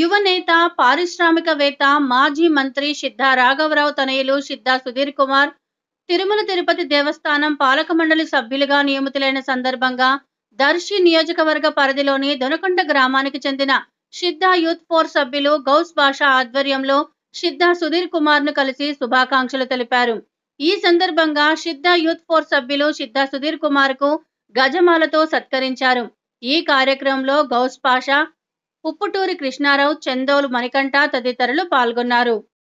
యువనేత పారిశ్రామికవేత్త మాజీ మంత్రి సిద్ధా రాఘవరావు తనయులు సిద్ధా సుధీర్ కుమార్ తిరుమల తిరుపతి దేవస్థానం పాలక మండలి సభ్యులుగా నియమితులైన సందర్భంగా దర్శి నియోజకవర్గ పరిధిలోని దొనకొండ గ్రామానికి చెందిన సిద్ధా యూత్ ఫోర్ సభ్యులు గౌస్ భాష ఆధ్వర్యంలో సిద్ధా సుధీర్ కుమార్ ను కలిసి శుభాకాంక్షలు తెలిపారు ఈ సందర్భంగా సిద్ధా యూత్ ఫోర్ సభ్యులు సిద్ధా సుధీర్ కుమార్ కు గజమాలతో సత్కరించారు ఈ కార్యక్రమంలో గౌస్ పాషా ఉప్పుటూరి కృష్ణారావు చందోలు మణికంఠ తదితరులు పాల్గొన్నారు